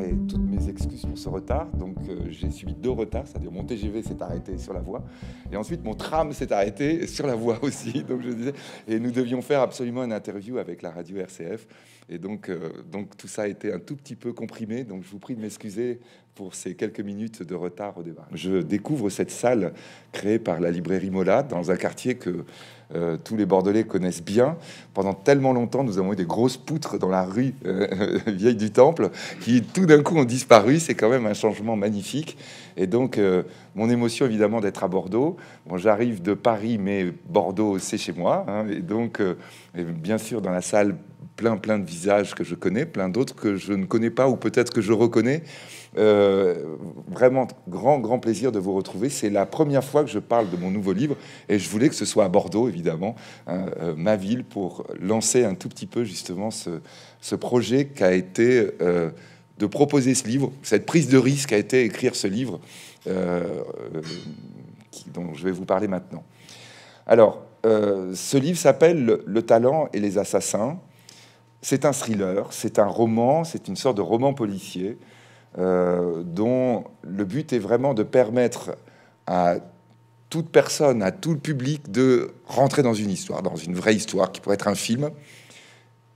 et toutes mes excuses pour ce retard. Donc euh, j'ai subi deux retards, c'est-à-dire mon TGV s'est arrêté sur la voie et ensuite mon tram s'est arrêté sur la voie aussi. Donc je disais, et nous devions faire absolument une interview avec la radio RCF. Et donc, euh, donc tout ça a été un tout petit peu comprimé. Donc je vous prie de m'excuser pour ces quelques minutes de retard au débat. Je découvre cette salle créée par la librairie Mola dans un quartier que euh, tous les Bordelais connaissent bien. Pendant tellement longtemps, nous avons eu des grosses poutres dans la rue euh, vieille du Temple qui tout d'un coup ont disparu. C'est quand même un changement magnifique. Et donc, euh, mon émotion évidemment d'être à Bordeaux. Bon, j'arrive de Paris, mais Bordeaux, c'est chez moi. Hein. et donc, et bien sûr, dans la salle plein, plein de visages que je connais, plein d'autres que je ne connais pas ou peut-être que je reconnais. Euh, vraiment, grand, grand plaisir de vous retrouver. C'est la première fois que je parle de mon nouveau livre et je voulais que ce soit à Bordeaux, évidemment, hein, euh, ma ville, pour lancer un tout petit peu justement ce, ce projet a été euh, de proposer ce livre, cette prise de risque a été écrire ce livre dont je vais vous parler maintenant. Alors, ce livre s'appelle Le talent et les assassins. C'est un thriller, c'est un roman, c'est une sorte de roman policier euh, dont le but est vraiment de permettre à toute personne, à tout le public de rentrer dans une histoire, dans une vraie histoire qui pourrait être un film.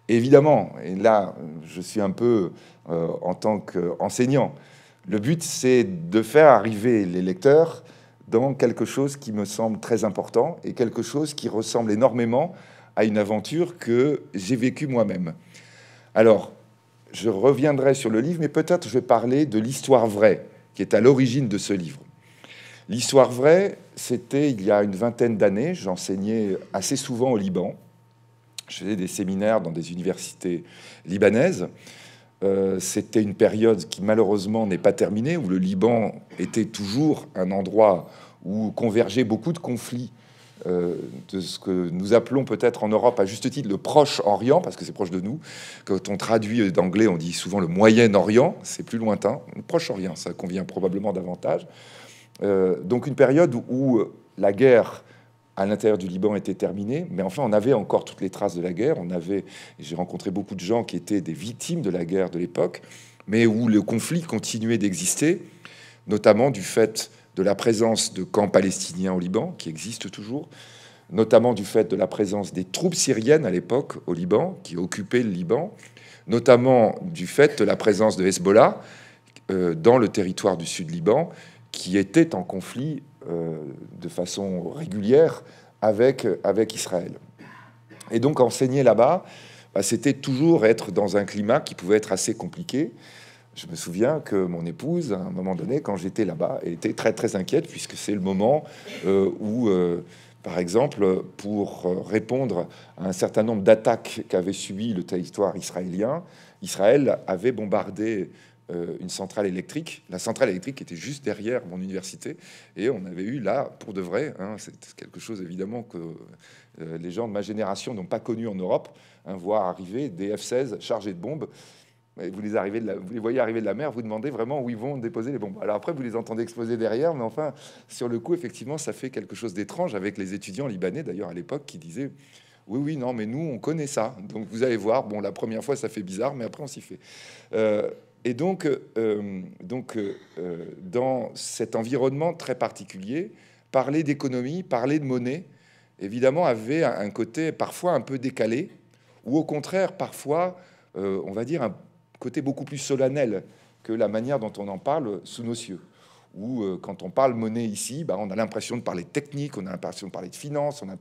Évidemment, et là, je suis un peu euh, en tant qu'enseignant, le but c'est de faire arriver les lecteurs dans quelque chose qui me semble très important et quelque chose qui ressemble énormément à une aventure que j'ai vécue moi-même. Alors, je reviendrai sur le livre, mais peut-être je vais parler de l'histoire vraie qui est à l'origine de ce livre. L'histoire vraie, c'était il y a une vingtaine d'années, j'enseignais assez souvent au Liban. Je faisais des séminaires dans des universités libanaises. Euh, c'était une période qui malheureusement n'est pas terminée, où le Liban était toujours un endroit où convergeaient beaucoup de conflits euh, de ce que nous appelons peut-être en Europe à juste titre le Proche-Orient, parce que c'est proche de nous. Quand on traduit d'anglais, on dit souvent le Moyen-Orient, c'est plus lointain. Le Proche-Orient, ça convient probablement davantage. Euh, donc une période où la guerre à l'intérieur du Liban était terminée, mais enfin on avait encore toutes les traces de la guerre. On avait, j'ai rencontré beaucoup de gens qui étaient des victimes de la guerre de l'époque, mais où le conflit continuait d'exister, notamment du fait de la présence de camps palestiniens au Liban, qui existent toujours, notamment du fait de la présence des troupes syriennes à l'époque au Liban, qui occupaient le Liban, notamment du fait de la présence de Hezbollah euh, dans le territoire du sud Liban, qui était en conflit euh, de façon régulière avec, avec Israël. Et donc enseigner là-bas, bah, c'était toujours être dans un climat qui pouvait être assez compliqué. Je me souviens que mon épouse, à un moment donné, quand j'étais là-bas, était très très inquiète, puisque c'est le moment euh, où, euh, par exemple, pour euh, répondre à un certain nombre d'attaques qu'avait subi le territoire israélien, Israël avait bombardé une centrale électrique. La centrale électrique était juste derrière mon université, et on avait eu là, pour de vrai, hein, c'est quelque chose évidemment que les gens de ma génération n'ont pas connu en Europe, hein, voir arriver des F-16 chargés de bombes vous les, de vous les voyez arriver de la mer, vous demandez vraiment où ils vont déposer les bombes. Alors après, vous les entendez exploser derrière, mais enfin, sur le coup, effectivement, ça fait quelque chose d'étrange avec les étudiants libanais, d'ailleurs, à l'époque, qui disaient oui, oui, non, mais nous, on connaît ça. Donc vous allez voir, bon, la première fois, ça fait bizarre, mais après, on s'y fait. Euh, et donc, euh, donc euh, dans cet environnement très particulier, parler d'économie, parler de monnaie, évidemment, avait un côté parfois un peu décalé, ou au contraire, parfois, on va dire, un côté beaucoup plus solennel que la manière dont on en parle sous nos cieux. Où euh, quand on parle monnaie ici, bah, on a l'impression de parler technique, on a l'impression de parler de finance, on a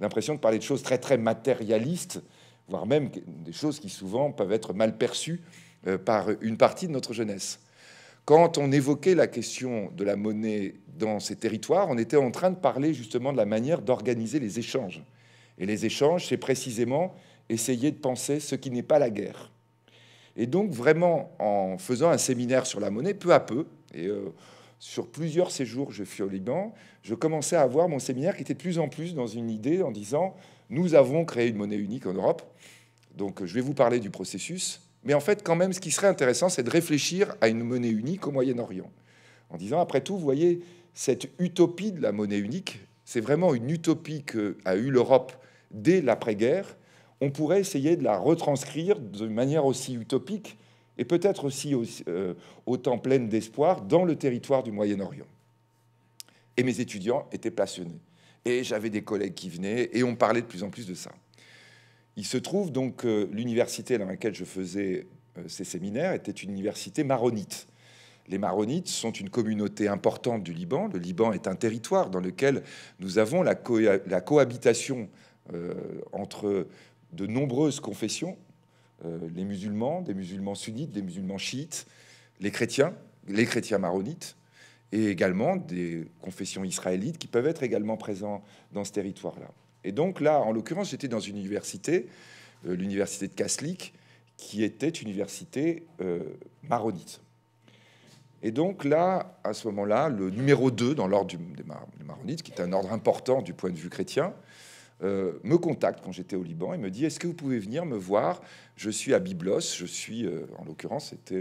l'impression de parler de choses très très matérialistes, voire même des choses qui souvent peuvent être mal perçues euh, par une partie de notre jeunesse. Quand on évoquait la question de la monnaie dans ces territoires, on était en train de parler justement de la manière d'organiser les échanges. Et les échanges, c'est précisément essayer de penser ce qui n'est pas la guerre. Et donc, vraiment, en faisant un séminaire sur la monnaie, peu à peu, et euh, sur plusieurs séjours, je fus au Liban, je commençais à avoir mon séminaire qui était de plus en plus dans une idée en disant nous avons créé une monnaie unique en Europe. Donc, je vais vous parler du processus. Mais en fait, quand même, ce qui serait intéressant, c'est de réfléchir à une monnaie unique au Moyen-Orient. En disant, après tout, vous voyez, cette utopie de la monnaie unique, c'est vraiment une utopie qu'a eue l'Europe dès l'après-guerre, on pourrait essayer de la retranscrire d'une manière aussi utopique et peut-être aussi, euh, autant pleine d'espoir dans le territoire du Moyen-Orient. Et mes étudiants étaient passionnés. Et j'avais des collègues qui venaient et on parlait de plus en plus de ça. Il se trouve donc que l'université dans laquelle je faisais euh, ces séminaires était une université maronite. Les Maronites sont une communauté importante du Liban. Le Liban est un territoire dans lequel nous avons la, cohabitation euh, entre de nombreuses confessions, euh, les musulmans, des musulmans sunnites, des musulmans chiites, les chrétiens, les chrétiens maronites, et également des confessions israélites qui peuvent être également présents dans ce territoire-là. Et donc là, en l'occurrence, j'étais dans une université, euh, l'université de Kaslik, qui était une université euh, maronite. Et donc là, à ce moment-là, le numéro 2 dans l'ordre des maronites, qui est un ordre important du point de vue chrétien, euh, me contacte quand j'étais au Liban et me dit Est-ce que vous pouvez venir me voir Je suis à Byblos, je suis, euh, en l'occurrence, c'était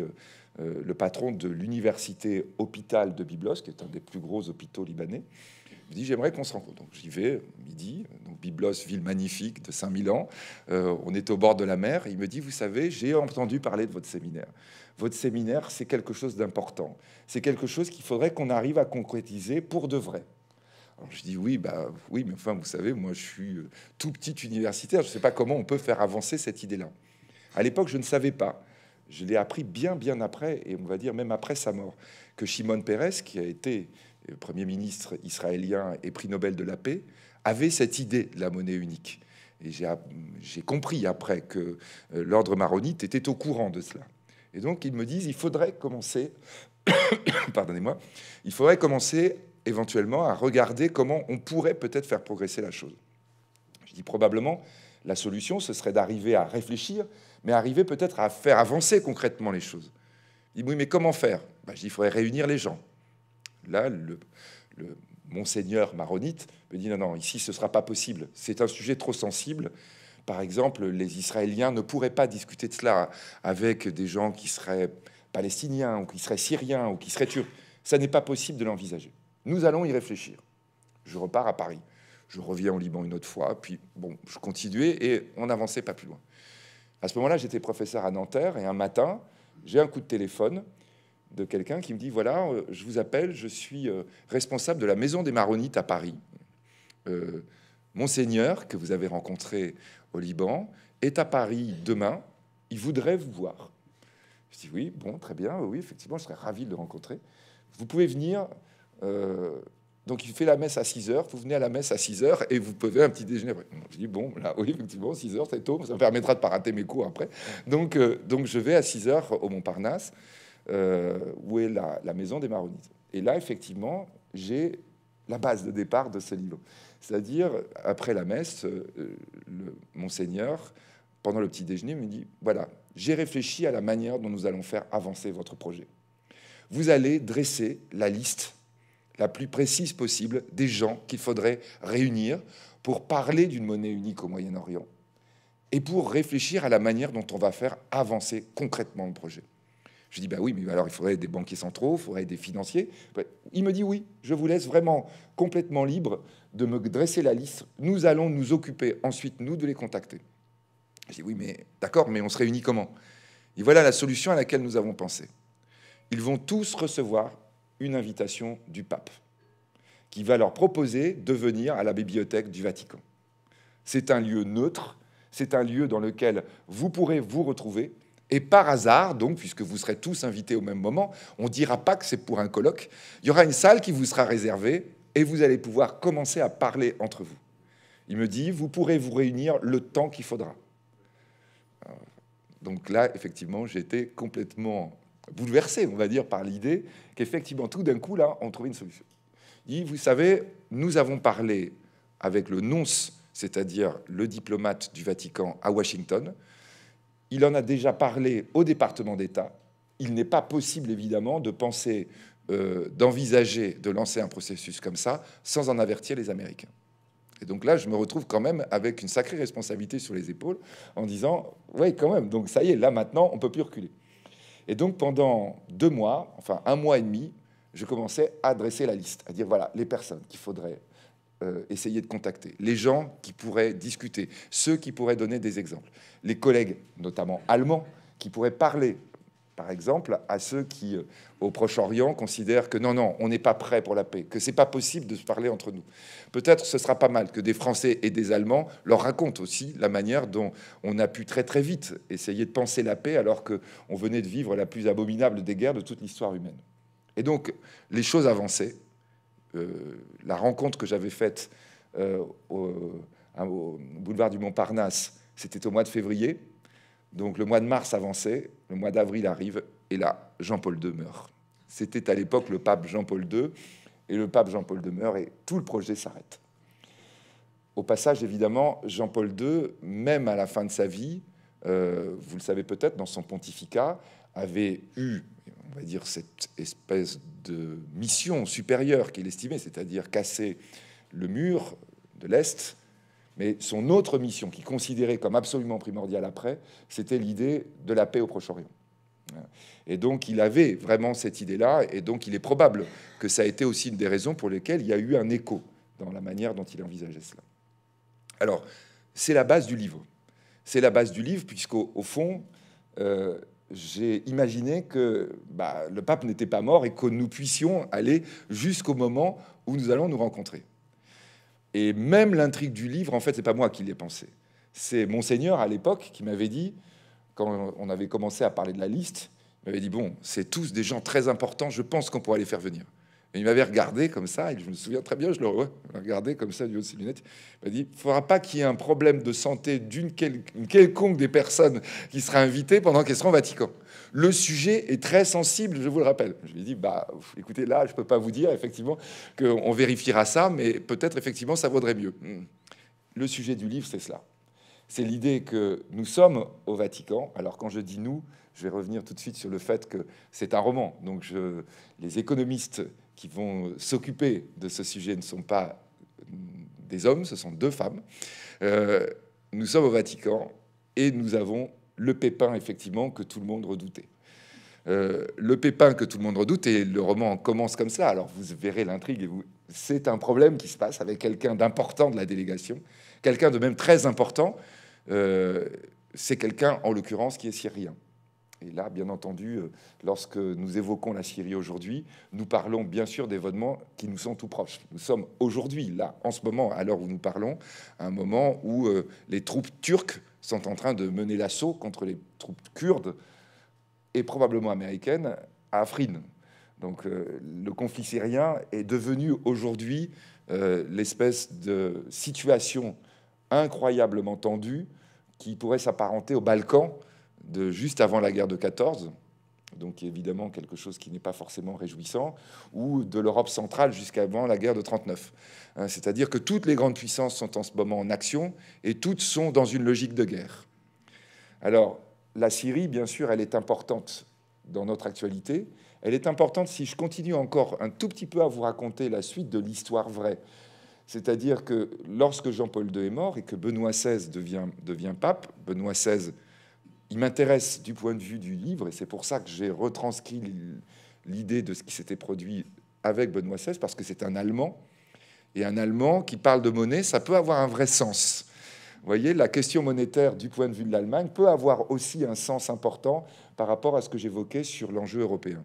euh, le patron de l'université hôpital de Byblos, qui est un des plus gros hôpitaux libanais. Il me dit J'aimerais qu'on se rencontre. Donc j'y vais, midi. Donc Byblos, ville magnifique de 5000 ans. on est au bord de la mer. il me dit Vous savez, j'ai entendu parler de votre séminaire. Votre séminaire, c'est quelque chose d'important. C'est quelque chose qu'il faudrait qu'on arrive à concrétiser pour de vrai je dis oui, bah oui, mais enfin, vous savez, moi je suis euh, tout petit universitaire, je ne sais pas comment on peut faire avancer cette idée-là. À l'époque, je ne savais pas. Je l'ai appris bien, bien après, et on va dire même après sa mort, que Shimon Peres, qui a été euh, Premier ministre israélien et prix Nobel de la paix, avait cette idée de la monnaie unique. Et j'ai compris après que euh, l'ordre maronite était au courant de cela. Et donc ils me disent, il faudrait commencer, pardonnez-moi, il faudrait commencer éventuellement à regarder comment on pourrait peut-être faire progresser la chose. Je dis probablement, la solution, ce serait d'arriver à réfléchir, mais arriver peut-être à faire avancer concrètement les choses. Il dit, oui, mais comment faire ben, Je dis, il faudrait réunir les gens. Là, le, le monseigneur maronite me dit, non, non, ici, ce ne sera pas possible. C'est un sujet trop sensible. Par exemple, les Israéliens ne pourraient pas discuter de cela avec des gens qui seraient palestiniens ou qui seraient syriens ou qui seraient turcs. Ça n'est pas possible de l'envisager. Nous allons y réfléchir. Je repars à Paris. Je reviens au Liban une autre fois. Puis, bon, je continuais et on n'avançait pas plus loin. À ce moment-là, j'étais professeur à Nanterre et un matin, j'ai un coup de téléphone de quelqu'un qui me dit voilà, euh, je vous appelle, je suis euh, responsable de la maison des Maronites à Paris. Euh, monseigneur, que vous avez rencontré au Liban, est à Paris demain. Il voudrait vous voir. Je dis oui, bon, très bien, oui, effectivement, je serais ravi de le rencontrer. Vous pouvez venir euh, donc il fait la messe à 6 heures, vous venez à la messe à 6 heures et vous pouvez un petit déjeuner Je dis, bon, là, oui, effectivement, 6 heures, c'est tôt, ça me permettra de pas rater mes cours après. Donc, euh, donc je vais à 6 heures au Montparnasse, euh, où est la, maison des Maronites. Et là, effectivement, j'ai la base de départ de ce livre. C'est-à-dire, après la messe, le monseigneur, pendant le petit déjeuner, me dit, voilà, j'ai réfléchi à la manière dont nous allons faire avancer votre projet. Vous allez dresser la liste la plus précise possible des gens qu'il faudrait réunir pour parler d'une monnaie unique au Moyen-Orient et pour réfléchir à la manière dont on va faire avancer concrètement le projet. Je dis, bah oui, mais alors il faudrait des banquiers centraux, il faudrait des financiers. Il me dit, oui, je vous laisse vraiment complètement libre de me dresser la liste. Nous allons nous occuper ensuite, nous, de les contacter. Je dis, oui, mais d'accord, mais on se réunit comment Et voilà la solution à laquelle nous avons pensé. Ils vont tous recevoir une invitation du pape, qui va leur proposer de venir à la bibliothèque du Vatican. C'est un lieu neutre, c'est un lieu dans lequel vous pourrez vous retrouver. Et par hasard, donc, puisque vous serez tous invités au même moment, on dira pas que c'est pour un colloque, il y aura une salle qui vous sera réservée et vous allez pouvoir commencer à parler entre vous. Il me dit, vous pourrez vous réunir le temps qu'il faudra. Euh, donc là, effectivement, j'étais complètement bouleversé, on va dire, par l'idée qu'effectivement, tout d'un coup, là, on trouve une solution. Il dit, vous savez, nous avons parlé avec le nonce, c'est-à-dire le diplomate du Vatican à Washington. Il en a déjà parlé au département d'État. Il n'est pas possible, évidemment, de penser, euh, d'envisager de lancer un processus comme ça sans en avertir les Américains. Et donc là, je me retrouve quand même avec une sacrée responsabilité sur les épaules en disant, ouais, quand même, donc ça y est, là maintenant, on ne peut plus reculer. Et donc pendant deux mois, enfin un mois et demi, je commençais à dresser la liste, à dire voilà les personnes qu'il faudrait euh, essayer de contacter, les gens qui pourraient discuter, ceux qui pourraient donner des exemples, les collègues, notamment allemands, qui pourraient parler par exemple, à ceux qui, euh, au Proche-Orient, considèrent que non, non, on n'est pas prêt pour la paix, que c'est pas possible de se parler entre nous. Peut-être ce sera pas mal que des Français et des Allemands leur racontent aussi la manière dont on a pu très très vite essayer de penser la paix alors que on venait de vivre la plus abominable des guerres de toute l'histoire humaine. Et donc, les choses avançaient. Euh, la rencontre que j'avais faite euh, au boulevard du Montparnasse, c'était au mois de février. Donc le mois de mars avançait, le mois d'avril arrive, et là, Jean-Paul II meurt. C'était à l'époque le pape Jean-Paul II, et le pape Jean-Paul II meurt, et tout le projet s'arrête. Au passage, évidemment, Jean-Paul II, même à la fin de sa vie, euh, vous le savez peut-être, dans son pontificat, avait eu, on va dire, cette espèce de mission supérieure qu'il estimait, c'est-à-dire casser le mur de l'Est mais son autre mission, qui considérait comme absolument primordiale après, c'était l'idée de la paix au Proche-Orient. Et donc il avait vraiment cette idée-là, et donc il est probable que ça a été aussi une des raisons pour lesquelles il y a eu un écho dans la manière dont il envisageait cela. Alors, c'est la base du livre. C'est la base du livre, puisqu'au au fond, euh, j'ai imaginé que bah, le pape n'était pas mort et que nous puissions aller jusqu'au moment où nous allons nous rencontrer. Et même l'intrigue du livre, en fait, c'est pas moi qui l'ai pensé. C'est Monseigneur à l'époque qui m'avait dit, quand on avait commencé à parler de la liste, il m'avait dit Bon, c'est tous des gens très importants, je pense qu'on pourrait les faire venir. Et il m'avait regardé comme ça, et je me souviens très bien, je le regardais comme ça du haut de ses lunettes. Il m'a dit Il ne faudra pas qu'il y ait un problème de santé d'une quelconque des personnes qui sera invitée pendant qu'elles seront au Vatican. Le sujet est très sensible, je vous le rappelle. Je lui ai dit, bah, écoutez, là, je ne peux pas vous dire, effectivement, qu'on vérifiera ça, mais peut-être, effectivement, ça vaudrait mieux. Hmm. Le sujet du livre, c'est cela. C'est l'idée que nous sommes au Vatican. Alors, quand je dis nous, je vais revenir tout de suite sur le fait que c'est un roman. Donc, les économistes qui vont s'occuper de ce sujet ne sont pas des hommes, ce sont deux femmes. Euh, nous sommes au Vatican et nous avons le pépin, effectivement, que tout le monde redoutait. Euh, le pépin que tout le monde redoute, et le roman commence comme ça, alors vous verrez l'intrigue, c'est un problème qui se passe avec quelqu'un d'important de la délégation, quelqu'un de même très important, euh, c'est quelqu'un, en l'occurrence, qui est syrien. Et là, bien entendu, euh, lorsque nous évoquons la Syrie aujourd'hui, nous parlons bien sûr d'événements qui nous sont tout proches. Nous sommes aujourd'hui, là, en ce moment, à l'heure où nous parlons, à un moment où les troupes turques sont en train de mener l'assaut contre les troupes kurdes et probablement américaines à Afrin. Donc euh, le conflit syrien est devenu aujourd'hui euh, l'espèce de situation incroyablement tendue qui pourrait s'apparenter au Balkans de juste avant la guerre de 14 donc évidemment quelque chose qui n'est pas forcément réjouissant, ou de l'Europe centrale jusqu'avant la guerre de 39. Hein. C'est-à-dire que toutes les grandes puissances sont en ce moment en action et toutes sont dans une logique de guerre. Alors, la Syrie, bien sûr, elle est importante dans notre actualité. Elle est importante si je continue encore un tout petit peu à vous raconter la suite de l'histoire vraie. C'est-à-dire que lorsque Jean-Paul II est mort et que Benoît XVI devient, devient pape, Benoît XVI il m'intéresse du point de vue du livre, et c'est pour ça que j'ai retranscrit l'idée de ce qui s'était produit avec Benoît XVI, parce que c'est un Allemand, et un Allemand qui parle de monnaie, ça peut avoir un vrai sens. Vous voyez, la question monétaire du point de vue de l'Allemagne peut avoir aussi un sens important par rapport à ce que j'évoquais sur l'enjeu européen.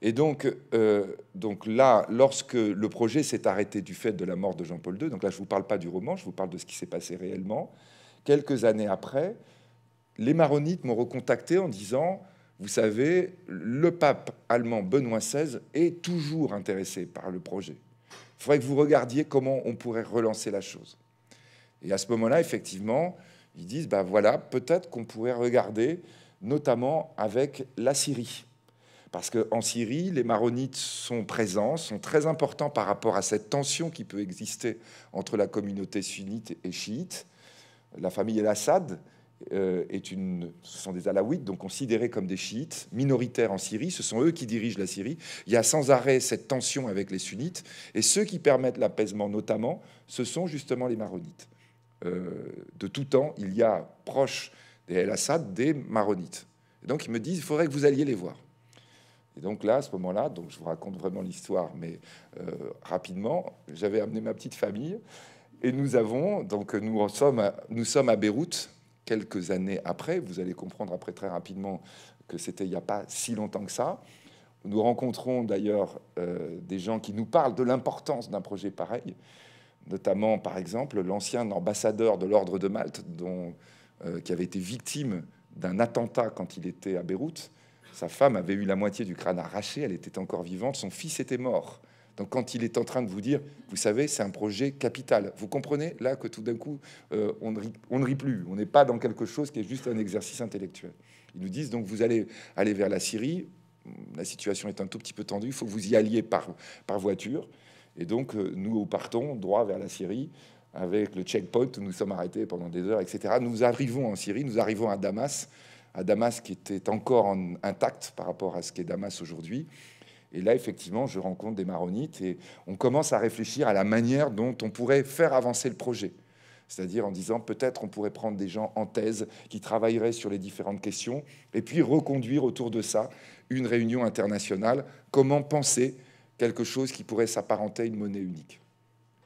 Et donc, euh, donc là, lorsque le projet s'est arrêté du fait de la mort de Jean-Paul II, donc là je ne vous parle pas du roman, je vous parle de ce qui s'est passé réellement, quelques années après, les maronites m'ont recontacté en disant, vous savez, le pape allemand Benoît XVI est toujours intéressé par le projet. Il faudrait que vous regardiez comment on pourrait relancer la chose. Et à ce moment-là, effectivement, ils disent, ben voilà, peut-être qu'on pourrait regarder, notamment avec la Syrie. Parce qu'en Syrie, les maronites sont présents, sont très importants par rapport à cette tension qui peut exister entre la communauté sunnite et chiite. La famille El-Assad, euh, est une, ce sont des alaouites, donc considérés comme des chiites, minoritaires en Syrie. Ce sont eux qui dirigent la Syrie. Il y a sans arrêt cette tension avec les sunnites. Et ceux qui permettent l'apaisement, notamment, ce sont justement les maronites. Euh, de tout temps, il y a proche des El-Assad des maronites. Et donc ils me disent, il faudrait que vous alliez les voir. Et donc là, à ce moment-là, donc je vous raconte vraiment l'histoire, mais euh, rapidement, j'avais amené ma petite famille et nous avons, donc nous sommes, nous sommes à Beyrouth, quelques années après, vous allez comprendre après très rapidement que c'était il n'y a pas si longtemps que ça. Nous rencontrons d'ailleurs euh, des gens qui nous parlent de l'importance d'un projet pareil, notamment par exemple l'ancien ambassadeur de l'ordre de Malte, euh, qui avait été victime d'un attentat quand il était à Beyrouth. Sa femme avait eu la moitié du crâne arraché, elle était encore vivante, son fils était mort. Donc quand il est en train de vous dire, vous savez, c'est un projet capital, vous comprenez là que tout d'un coup, euh, on, ne rit, plus, on n'est pas dans quelque chose qui est juste un exercice intellectuel. Ils nous disent, donc vous allez aller vers la Syrie, la situation est un tout petit peu tendue, il faut que vous y alliez par, voiture. Et donc euh, nous partons droit vers la Syrie avec le checkpoint où nous sommes arrêtés pendant des heures, etc. Nous arrivons en Syrie, nous arrivons à Damas, à Damas qui était encore intact par rapport à ce qu'est Damas aujourd'hui. Et là, effectivement, je rencontre des maronites et on commence à réfléchir à la manière dont on pourrait faire avancer le projet. C'est-à-dire en disant peut-être on pourrait prendre des gens en thèse qui travailleraient sur les différentes questions et puis reconduire autour de ça une réunion internationale. Comment penser quelque chose qui pourrait s'apparenter à une monnaie unique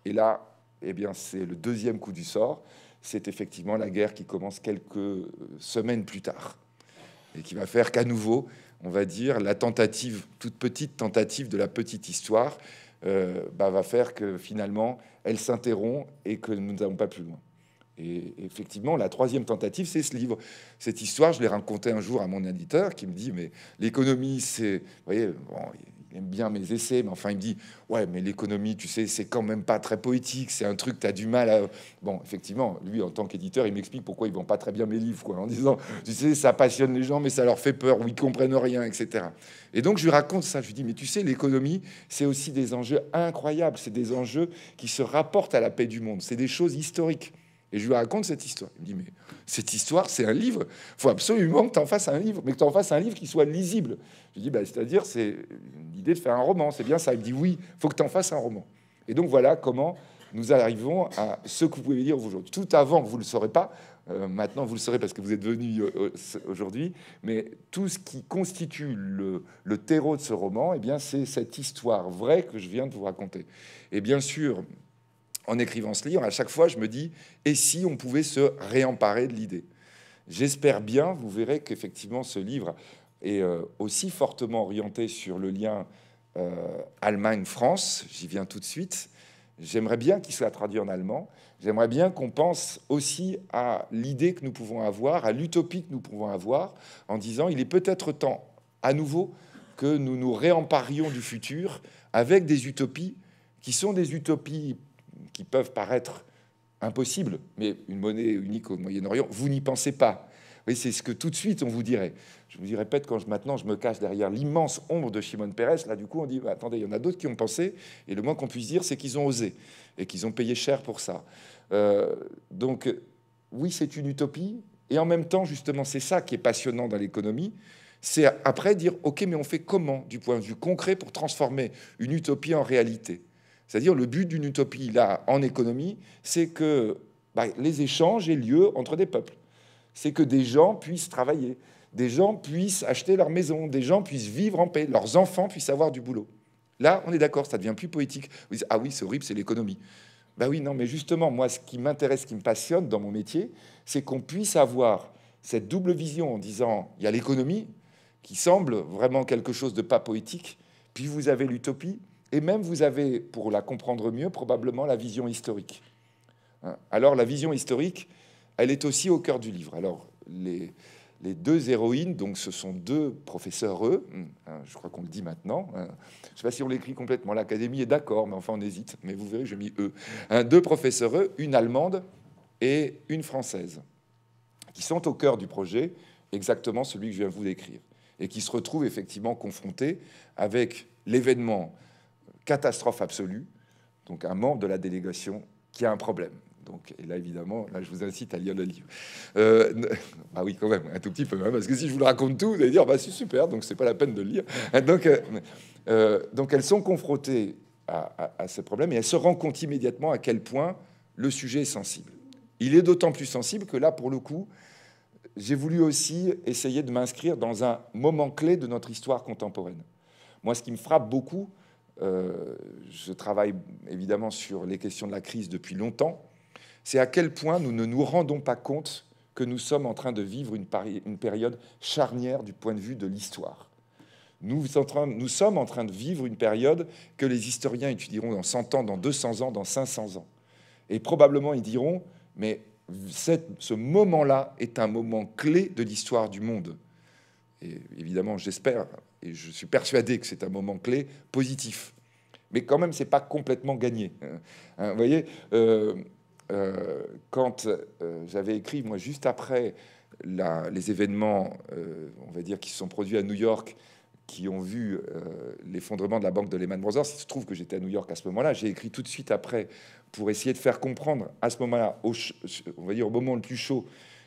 Et là, eh bien, c'est le deuxième coup du sort. C'est effectivement la guerre qui commence quelques semaines plus tard et qui va faire qu'à nouveau, on va dire, la tentative, toute petite tentative de la petite histoire, euh, bah, va faire que finalement, elle s'interrompt et que nous n'avons pas plus loin. Et effectivement, la troisième tentative, c'est ce livre. Cette histoire, je l'ai racontée un jour à mon éditeur qui me dit, mais l'économie, c'est... Vous voyez, bon, aime bien mes essais, mais enfin, il me dit Ouais, mais l'économie, tu sais, c'est quand même pas très poétique, c'est un truc, tu as du mal à. Bon, effectivement, lui, en tant qu'éditeur, il m'explique pourquoi ils vont pas très bien mes livres, quoi, en disant Tu sais, ça passionne les gens, mais ça leur fait peur, ou ils comprennent rien, etc. Et donc, je lui raconte ça, je lui dis Mais tu sais, l'économie, c'est aussi des enjeux incroyables, c'est des enjeux qui se rapportent à la paix du monde, c'est des choses historiques. Et je lui raconte cette histoire. Il me dit, mais cette histoire, c'est un livre. Il faut absolument que tu en fasses un livre, mais que tu en fasses un livre qui soit lisible. Je lui dis, bah, c'est-à-dire, c'est l'idée de faire un roman, c'est bien ça. Il me dit, oui, il faut que tu en fasses un roman. Et donc voilà comment nous arrivons à ce que vous pouvez dire aujourd'hui. Tout avant, vous ne le saurez pas. Euh, maintenant, vous le saurez parce que vous êtes venu euh, aujourd'hui. Mais tout ce qui constitue le, terreau de ce roman, et eh bien, c'est cette histoire vraie que je viens de vous raconter. Et bien sûr, en écrivant ce livre, à chaque fois, je me dis, et si on pouvait se réemparer de l'idée J'espère bien, vous verrez qu'effectivement, ce livre est euh, aussi fortement orienté sur le lien euh, Allemagne-France, j'y viens tout de suite. J'aimerais bien qu'il soit traduit en allemand. J'aimerais bien qu'on pense aussi à l'idée que nous pouvons avoir, à l'utopie que nous pouvons avoir, en disant il est peut-être temps, à nouveau, que nous nous réemparions du futur avec des utopies qui sont des utopies qui peuvent paraître impossibles, mais une monnaie unique au Moyen-Orient, vous n'y pensez pas. c'est ce que tout de suite on vous dirait. Je vous y répète, quand maintenant je me cache derrière l'immense ombre de Shimon Peres, là du coup on dit, bah, attendez, il y en a d'autres qui ont pensé, et le moins qu'on puisse dire, c'est qu'ils ont osé, et qu'ils ont payé cher pour ça. Euh, donc oui, c'est une utopie, et en même temps, justement, c'est ça qui est passionnant dans l'économie, c'est après dire, ok, mais on fait comment du point de vue concret pour transformer une utopie en réalité c'est-à-dire le but d'une utopie, là, en économie, c'est que bah, les échanges aient lieu entre des peuples. C'est que des gens puissent travailler, des gens puissent acheter leur maison, des gens puissent vivre en paix, leurs enfants puissent avoir du boulot. Là, on est d'accord, ça devient plus poétique. Vous ah oui, c'est horrible, c'est l'économie. Ben oui, non, mais justement, moi, ce qui m'intéresse, ce qui me passionne dans mon métier, c'est qu'on puisse avoir cette double vision en disant, il y a l'économie, qui semble vraiment quelque chose de pas poétique, puis vous avez l'utopie, et même vous avez, pour la comprendre mieux, probablement la vision historique. Hein. Alors la vision historique, elle est aussi au cœur du livre. Alors les, deux héroïnes, donc ce sont deux professeurs eux, hein, hein, je crois qu'on le dit maintenant. Je ne sais pas si on l'écrit complètement, l'académie est d'accord, mais enfin on hésite, mais vous verrez, j'ai mis eux. Deux professeurs eux, une allemande et une française, qui sont au cœur du projet, exactement celui que je viens de vous décrire, et qui se retrouvent effectivement confrontés avec l'événement catastrophe absolue, donc un membre de la délégation qui a un problème. Donc, et là, évidemment, là, je vous incite à lire le livre. Euh, bah oui, quand même, un tout petit peu, hein, parce que si je vous le raconte tout, vous allez dire, bah c'est super, donc c'est pas la peine de le lire. Hein, donc, euh, euh, donc elles sont confrontées à, à, ce problème et elles se rendent compte immédiatement à quel point le sujet est sensible. Il est d'autant plus sensible que là, pour le coup, j'ai voulu aussi essayer de m'inscrire dans un moment clé de notre histoire contemporaine. Moi, ce qui me frappe beaucoup, euh, je travaille évidemment sur les questions de la crise depuis longtemps, c'est à quel point nous ne nous rendons pas compte que nous sommes en train de vivre une, période charnière du point de vue de l'histoire. Nous, sommes en train de vivre une période que les historiens étudieront dans 100 ans, dans 200 ans, dans 500 ans. Et probablement, ils diront, mais ce moment-là est un moment clé de l'histoire du monde. Et évidemment, j'espère et je suis persuadé que c'est un moment clé positif. Mais quand même, c'est pas complètement gagné. Hein. Hein, vous voyez, euh, euh, quand euh, j'avais écrit, moi, juste après les événements, on va dire, qui se sont produits à New York, qui ont vu l'effondrement de la banque de Lehman Brothers, il se trouve que j'étais à New York à ce moment-là, j'ai écrit tout de suite après pour essayer de faire comprendre à ce moment-là, on va dire au moment le plus chaud,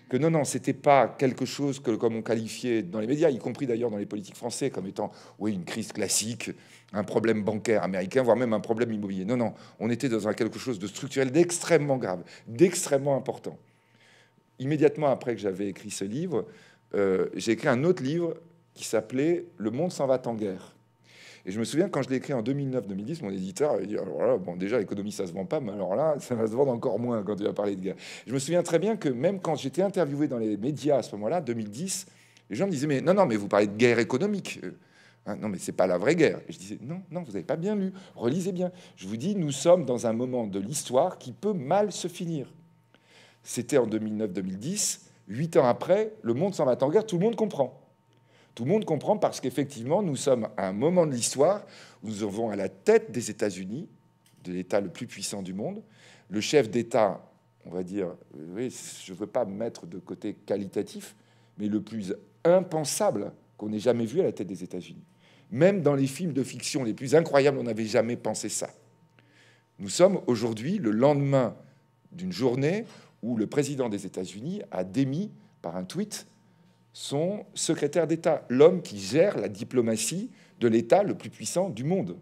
que non, non, c'était pas quelque chose que, comme on qualifiait dans les médias, y compris d'ailleurs dans les politiques français, comme étant, oui, une crise classique, un problème bancaire américain, voire même un problème immobilier. Non, non, on était dans quelque chose de structurel, d'extrêmement grave, d'extrêmement important. Immédiatement après que j'avais écrit ce livre, euh, j'ai écrit un autre livre qui s'appelait Le monde s'en va en guerre et je me souviens quand je l'ai écrit en 2009-2010, mon éditeur avait dit alors oh bon, déjà, l'économie, ça se vend pas, mais alors là, ça va se vendre encore moins quand tu vas parler de guerre ». Je me souviens très bien que même quand j'étais interviewé dans les médias à ce moment-là, 2010, les gens me disaient mais non, non, mais vous parlez de guerre économique. Euh, hein, non, mais ce n'est pas la vraie guerre. je disais non, non, vous n'avez pas bien lu. Relisez bien. Je vous dis, nous sommes dans un moment de l'histoire qui peut mal se finir. C'était en 2009-2010. Huit ans après, le monde s'en va en guerre. Tout le monde comprend. Tout le monde comprend parce qu'effectivement, nous sommes à un moment de l'histoire où nous avons à la tête des États-Unis, de l'État le plus puissant du monde, le chef d'État, on va dire, je ne veux pas mettre de côté qualitatif, mais le plus impensable qu'on ait jamais vu à la tête des États-Unis. Même dans les films de fiction les plus incroyables, on n'avait jamais pensé ça. Nous sommes aujourd'hui le lendemain d'une journée où le président des États-Unis a démis par un tweet son secrétaire d'État, l'homme qui gère la diplomatie de l'État le plus puissant du monde,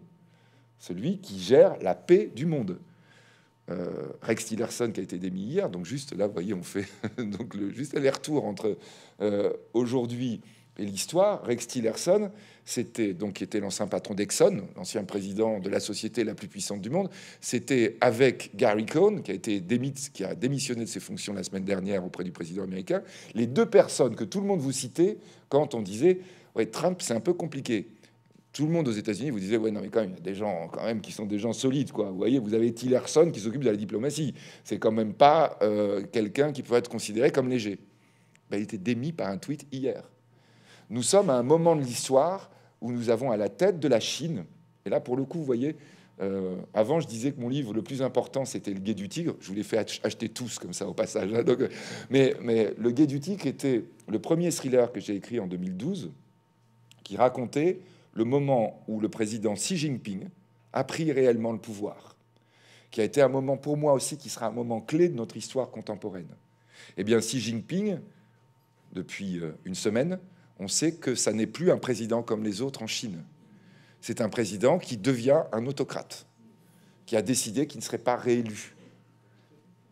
celui qui gère la paix du monde. Euh, Rex Tillerson qui a été démis hier, donc juste là, vous voyez, on fait donc le, juste aller-retour entre euh, aujourd'hui et l'histoire, Rex Tillerson, c'était donc qui était l'ancien patron d'Exxon, l'ancien président de la société la plus puissante du monde. C'était avec Gary Cohn, qui a été démis, qui a démissionné de ses fonctions la semaine dernière auprès du président américain. Les deux personnes que tout le monde vous citait quand on disait ouais Trump, c'est un peu compliqué. Tout le monde aux États-Unis vous disait ouais non mais quand même il y a des gens quand même qui sont des gens solides quoi. Vous voyez, vous avez Tillerson qui s'occupe de la diplomatie. C'est quand même pas euh, quelqu'un qui peut être considéré comme léger. Ben, il était démis par un tweet hier. Nous sommes à un moment de l'histoire où nous avons à la tête de la Chine, et là pour le coup, vous voyez, euh, avant, je disais que mon livre le plus important, c'était Le Guet du Tigre. Je vous l'ai fait acheter tous comme ça au passage. Hein, mais, mais, Le Guet du Tigre était le premier thriller que j'ai écrit en 2012, qui racontait le moment où le président Xi Jinping a pris réellement le pouvoir, qui a été un moment pour moi aussi qui sera un moment clé de notre histoire contemporaine. Eh bien, Xi Jinping, depuis euh, une semaine, on sait que ça n'est plus un président comme les autres en Chine. C'est un président qui devient un autocrate, qui a décidé qu'il ne serait pas réélu.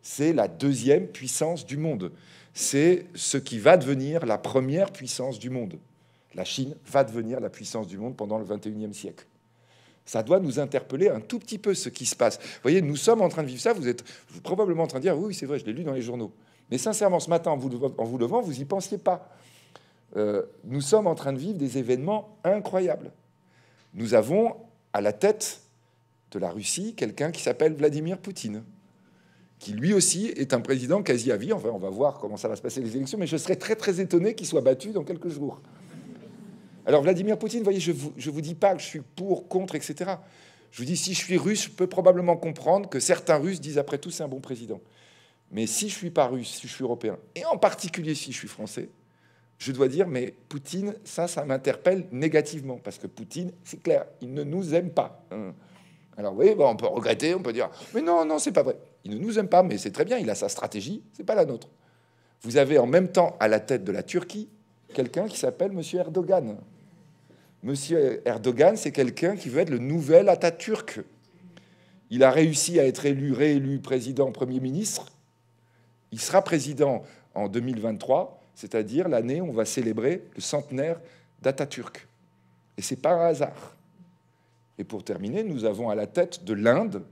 C'est la deuxième puissance du monde. C'est ce qui va devenir la première puissance du monde. La Chine va devenir la puissance du monde pendant le XXIe siècle. Ça doit nous interpeller un tout petit peu ce qui se passe. Vous voyez, nous sommes en train de vivre ça. Vous êtes probablement en train de dire oui, c'est vrai, je l'ai lu dans les journaux. Mais sincèrement, ce matin, en vous, levant, vous n'y pensiez pas. Euh, nous sommes en train de vivre des événements incroyables. Nous avons à la tête de la Russie quelqu'un qui s'appelle Vladimir Poutine, qui lui aussi est un président quasi à vie. Enfin, on va voir comment ça va se passer les élections, mais je serais très très étonné qu'il soit battu dans quelques jours. Alors Vladimir Poutine, voyez, je ne vous, dis pas que je suis pour, contre, etc. Je vous dis, si je suis russe, je peux probablement comprendre que certains Russes disent, après tout, c'est un bon président. Mais si je suis pas russe, si je suis européen, et en particulier si je suis français, je dois dire, mais Poutine, ça, ça m'interpelle négativement, parce que Poutine, c'est clair, il ne nous aime pas. Hein. Alors oui, on peut regretter, on peut dire, mais non, non, c'est pas vrai. Il ne nous aime pas, mais c'est très bien, il a sa stratégie, c'est pas la nôtre. Vous avez en même temps à la tête de la Turquie quelqu'un qui s'appelle M. Erdogan. M. Erdogan, c'est quelqu'un qui veut être le nouvel Atatürk. Il a réussi à être élu, réélu président, premier ministre. Il sera président en 2023 c'est-à-dire l'année où on va célébrer le centenaire d'Atatürk. Et c'est un hasard. Et pour terminer, nous avons à la tête de l'Inde,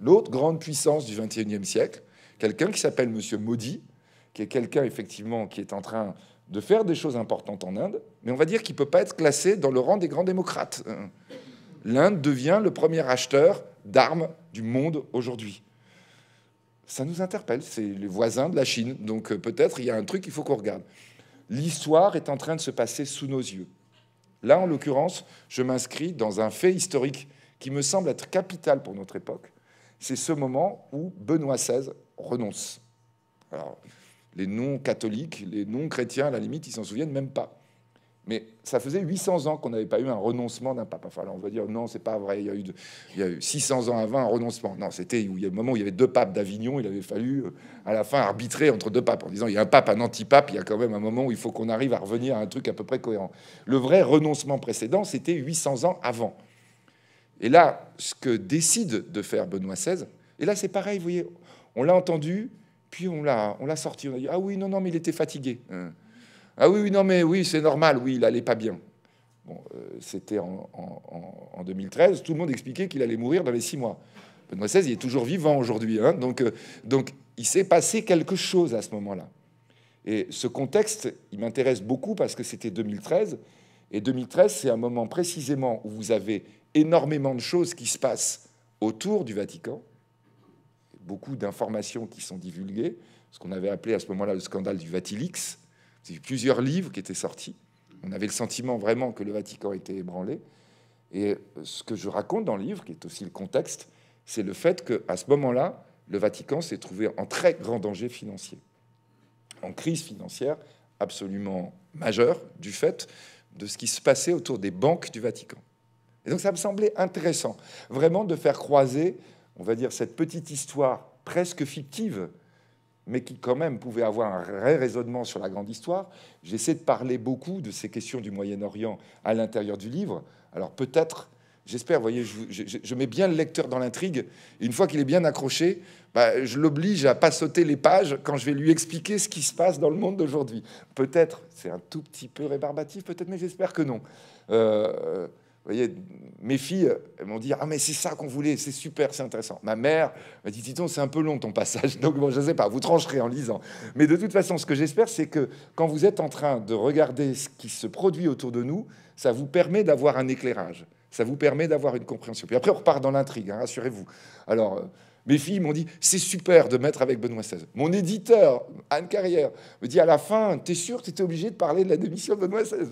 l'autre grande puissance du XXIe siècle, quelqu'un qui s'appelle Monsieur Modi, qui est quelqu'un effectivement qui est en train de faire des choses importantes en Inde, mais on va dire qu'il ne peut pas être classé dans le rang des grands démocrates. L'Inde devient le premier acheteur d'armes du monde aujourd'hui ça nous interpelle. C'est les voisins de la Chine. Donc euh, peut-être il y a un truc qu'il faut qu'on regarde. L'histoire est en train de se passer sous nos yeux. Là, en l'occurrence, je m'inscris dans un fait historique qui me semble être capital pour notre époque. C'est ce moment où Benoît XVI renonce. Alors, les non-catholiques, les non-chrétiens, à la limite, ils s'en souviennent même pas. Mais ça faisait 800 ans qu'on n'avait pas eu un renoncement d'un pape. Enfin, on va dire non, c'est pas vrai. Il y, a eu il 600 ans avant un renoncement. Non, c'était il y a le moment où il y avait deux papes d'Avignon. Il avait fallu euh, à la fin arbitrer entre deux papes en disant il y a un pape, un antipape. Il y a quand même un moment où il faut qu'on arrive à revenir à un truc à peu près cohérent. Le vrai renoncement précédent, c'était 800 ans avant. Et là, ce que décide de faire Benoît XVI, et là c'est pareil, vous voyez, on l'a entendu, puis on l'a, sorti. On a dit ah oui, non, non, mais il était fatigué. Hein. Ah oui, oui, non, mais oui, c'est normal, oui, il n'allait pas bien. Euh, c'était en, 2013, tout le monde expliquait qu'il allait mourir dans les six mois. Benoît XVI, il est toujours vivant aujourd'hui. Hein. donc, euh, donc, il s'est passé quelque chose à ce moment-là. Et ce contexte, il m'intéresse beaucoup parce que c'était 2013. Et 2013, c'est un moment précisément où vous avez énormément de choses qui se passent autour du Vatican, beaucoup d'informations qui sont divulguées, ce qu'on avait appelé à ce moment-là le scandale du Vatilix, eu plusieurs livres qui étaient sortis. On avait le sentiment vraiment que le Vatican était ébranlé. Et ce que je raconte dans le livre, qui est aussi le contexte, c'est le fait que, à ce moment-là, le Vatican s'est trouvé en très grand danger financier, en crise financière absolument majeure du fait de ce qui se passait autour des banques du Vatican. Et donc ça me semblait intéressant, vraiment de faire croiser, on va dire, cette petite histoire presque fictive mais qui quand même pouvait avoir un vrai raisonnement sur la grande histoire. J'essaie de parler beaucoup de ces questions du Moyen-Orient à l'intérieur du livre. Alors peut-être, j'espère, voyez, je, mets bien le lecteur dans l'intrigue. Une fois qu'il est bien accroché, bah, je l'oblige à pas sauter les pages quand je vais lui expliquer ce qui se passe dans le monde d'aujourd'hui. Peut-être, c'est un tout petit peu rébarbatif, peut-être, mais j'espère que non. Euh, voyez, mes filles m'ont dit Ah, mais c'est ça qu'on voulait, c'est super, c'est intéressant. Ma mère m'a dit Titon, c'est un peu long ton passage, donc bon, je ne sais pas, vous trancherez en lisant. Mais de toute façon, ce que j'espère, c'est que quand vous êtes en train de regarder ce qui se produit autour de nous, ça vous permet d'avoir un éclairage, ça vous permet d'avoir une compréhension. Puis après, on repart dans l'intrigue, hein, rassurez-vous. Alors. Mes filles m'ont dit c'est super de mettre avec Benoît XVI. Mon éditeur, Anne Carrière, me dit à la fin t'es sûr tu étais obligé de parler de la démission de Benoît XVI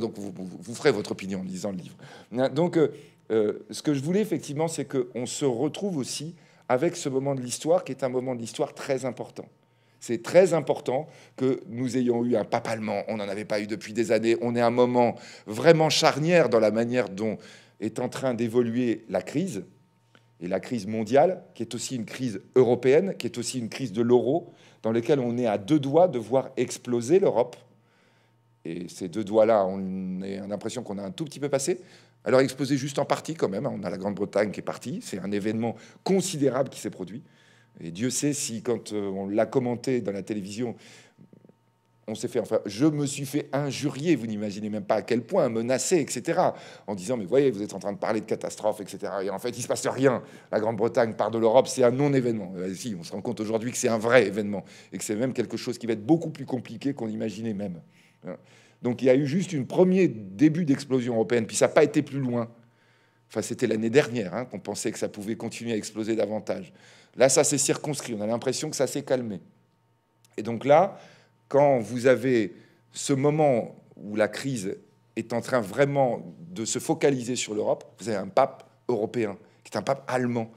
Donc vous, ferez votre opinion en lisant le livre. Hein, donc euh, euh, ce que je voulais effectivement, c'est qu'on se retrouve aussi avec ce moment de l'histoire qui est un moment de l'histoire très important. C'est très important que nous ayons eu un papalement. On n'en avait pas eu depuis des années. On est à un moment vraiment charnière dans la manière dont est en train d'évoluer la crise, et la crise mondiale, qui est aussi une crise européenne, qui est aussi une crise de l'euro, dans laquelle on est à deux doigts de voir exploser l'Europe. Et ces deux doigts-là, on a l'impression qu'on a un tout petit peu passé. Alors exploser juste en partie quand même. Hein. On a la Grande-Bretagne qui est partie. C'est un événement considérable qui s'est produit. Et Dieu sait si, quand euh, on l'a commenté dans la télévision, on s'est fait, enfin, je me suis fait injurier, vous n'imaginez même pas à quel point, menacer, etc. En disant, mais voyez, vous êtes en train de parler de catastrophe, etc. Et en fait, il se passe rien. La Grande-Bretagne part de l'Europe, c'est un non-événement. Euh, si, on se rend compte aujourd'hui que c'est un vrai événement et que c'est même quelque chose qui va être beaucoup plus compliqué qu'on imaginait même. Hein. Donc il y a eu juste une premier début d'explosion européenne, puis ça n'a pas été plus loin. Enfin, c'était l'année dernière hein, qu'on pensait que ça pouvait continuer à exploser davantage. Là, ça s'est circonscrit. On a l'impression que ça s'est calmé. Et donc là, quand vous avez ce moment où la crise est en train vraiment de se focaliser sur l'Europe, vous avez un pape européen, qui est un pape allemand.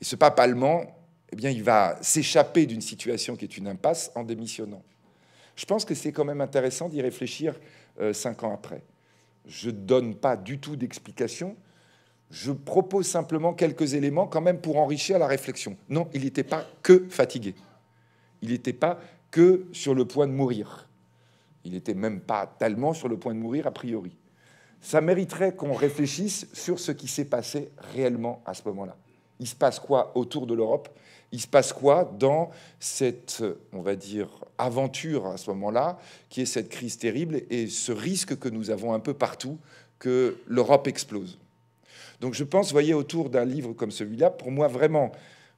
Et ce pape allemand, eh bien, il va s'échapper d'une situation qui est une impasse en démissionnant. Je pense que c'est quand même intéressant d'y réfléchir euh, cinq ans après. Je ne donne pas du tout d'explication. Je propose simplement quelques éléments quand même pour enrichir la réflexion. Non, il n'était pas que fatigué. Il n'était pas que sur le point de mourir. Il n'était même pas tellement sur le point de mourir a priori. Ça mériterait qu'on réfléchisse sur ce qui s'est passé réellement à ce moment-là. Il se passe quoi autour de l'Europe Il se passe quoi dans cette, on va dire, aventure à ce moment-là, qui est cette crise terrible et ce risque que nous avons un peu partout que l'Europe explose Donc je pense, voyez, autour d'un livre comme celui-là, pour moi vraiment,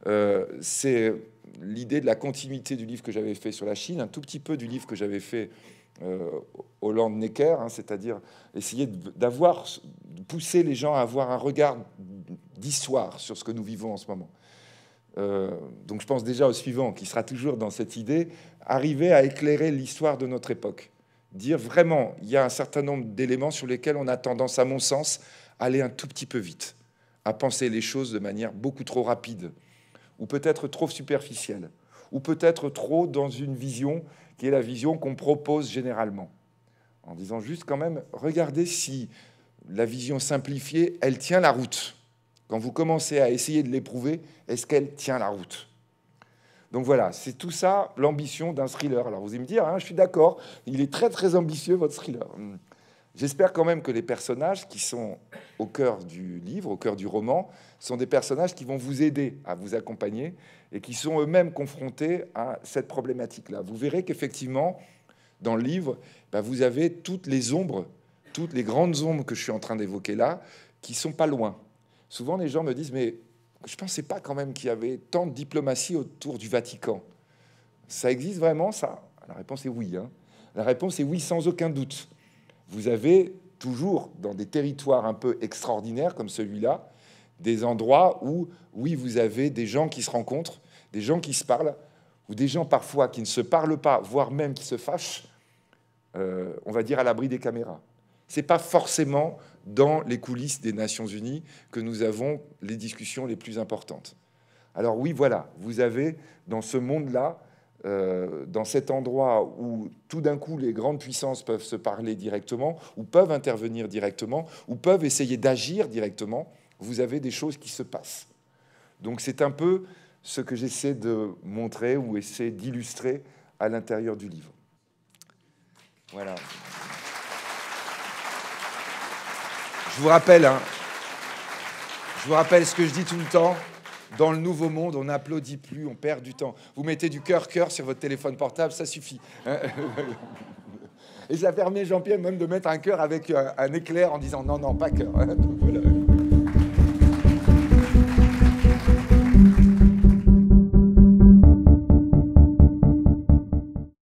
euh, c'est l'idée de la continuité du livre que j'avais fait sur la Chine, un tout petit peu du livre que j'avais fait Hollande-Necker, euh, hein, c'est-à-dire essayer d'avoir, pousser les gens à avoir un regard d'histoire sur ce que nous vivons en ce moment. Euh, donc je pense déjà au suivant, qui sera toujours dans cette idée, arriver à éclairer l'histoire de notre époque. Dire vraiment, il y a un certain nombre d'éléments sur lesquels on a tendance, à mon sens, à aller un tout petit peu vite, à penser les choses de manière beaucoup trop rapide ou peut-être trop superficielle, ou peut-être trop dans une vision qui est la vision qu'on propose généralement. En disant juste quand même, regardez si la vision simplifiée, elle tient la route. Quand vous commencez à essayer de l'éprouver, est-ce qu'elle tient la route donc voilà, c'est tout ça l'ambition d'un thriller. Alors vous allez me dire, hein, je suis d'accord, il est très très ambitieux votre thriller. J'espère quand même que les personnages qui sont au cœur du livre, au cœur du roman, sont des personnages qui vont vous aider à vous accompagner et qui sont eux-mêmes confrontés à cette problématique-là. Vous verrez qu'effectivement, dans le livre, bah, vous avez toutes les ombres, toutes les grandes ombres que je suis en train d'évoquer là, qui sont pas loin. Souvent, les gens me disent, mais je pensais pas quand même qu'il y avait tant de diplomatie autour du Vatican. Ça existe vraiment, ça La réponse est oui. Hein. La réponse est oui, sans aucun doute vous avez toujours dans des territoires un peu extraordinaires comme celui-là, des endroits où, oui, vous avez des gens qui se rencontrent, des gens qui se parlent, ou des gens parfois qui ne se parlent pas, voire même qui se fâchent, euh, on va dire à l'abri des caméras. Ce n'est pas forcément dans les coulisses des Nations Unies que nous avons les discussions les plus importantes. Alors oui, voilà, vous avez dans ce monde-là euh, dans cet endroit où tout d'un coup les grandes puissances peuvent se parler directement, ou peuvent intervenir directement, ou peuvent essayer d'agir directement, vous avez des choses qui se passent. Donc c'est un peu ce que j'essaie de montrer ou essayer d'illustrer à l'intérieur du livre. Voilà. Je vous rappelle, hein, je vous rappelle ce que je dis tout le temps. Dans le nouveau monde, on n'applaudit plus, on perd du temps. Vous mettez du cœur-cœur sur votre téléphone portable, ça suffit. Hein. Et ça permet, Jean-Pierre, même de mettre un cœur avec euh, un éclair en disant non, non, pas cœur. Hein.